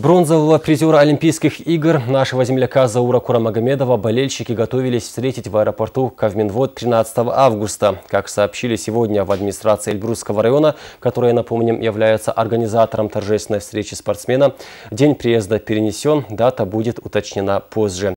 Бронзового призера Олимпийских игр нашего земляка Заура Курамагомедова болельщики готовились встретить в аэропорту Кавминвод 13 августа. Как сообщили сегодня в администрации Эльбрусского района, которая, напомним, является организатором торжественной встречи спортсмена, день приезда перенесен, дата будет уточнена позже.